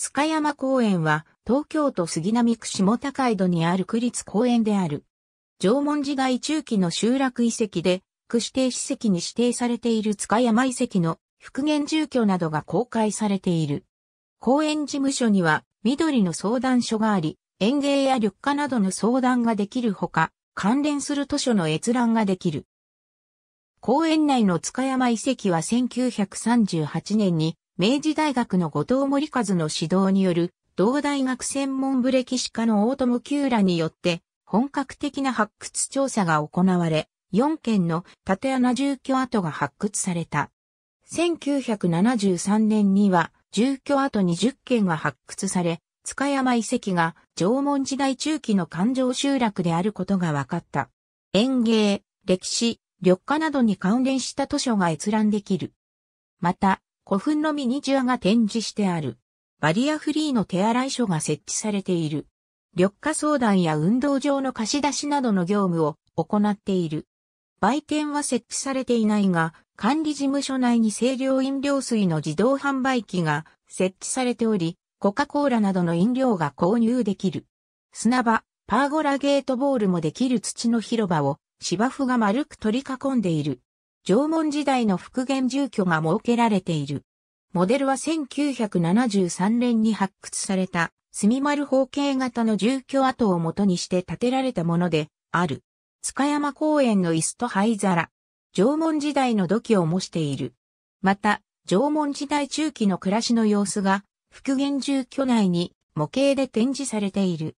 塚山公園は東京都杉並区下高井戸にある区立公園である。縄文時代中期の集落遺跡で、区指定史跡に指定されている塚山遺跡の復元住居などが公開されている。公園事務所には緑の相談所があり、園芸や緑化などの相談ができるほか、関連する図書の閲覧ができる。公園内の塚山遺跡は1938年に明治大学の後藤森和の指導による、同大学専門部歴史家の大友久良によって、本格的な発掘調査が行われ、4件の縦穴住居跡が発掘された。1973年には、住居跡20件が発掘され、塚山遺跡が縄文時代中期の環状集落であることが分かった。園芸、歴史、緑化などに関連した図書が閲覧できる。また、古墳のミニチュアが展示してある。バリアフリーの手洗い所が設置されている。緑化相談や運動場の貸し出しなどの業務を行っている。売店は設置されていないが、管理事務所内に清涼飲料水の自動販売機が設置されており、コカ・コーラなどの飲料が購入できる。砂場、パーゴラゲートボールもできる土の広場を芝生が丸く取り囲んでいる。縄文時代の復元住居が設けられている。モデルは1973年に発掘された、墨丸方形型の住居跡を元にして建てられたもので、ある。塚山公園の椅子と灰皿。縄文時代の土器を模している。また、縄文時代中期の暮らしの様子が、復元住居内に模型で展示されている。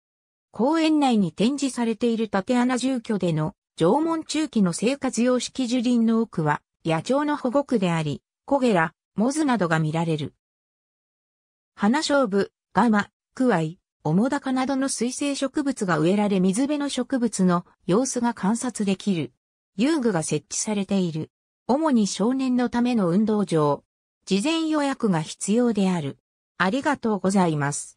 公園内に展示されている縦穴住居での縄文中期の生活様式樹林の多くは野鳥の保護区であり、コゲラ、モズなどが見られる。花勝負、ガマ、クワイ、オモダカなどの水生植物が植えられ水辺の植物の様子が観察できる。遊具が設置されている。主に少年のための運動場。事前予約が必要である。ありがとうございます。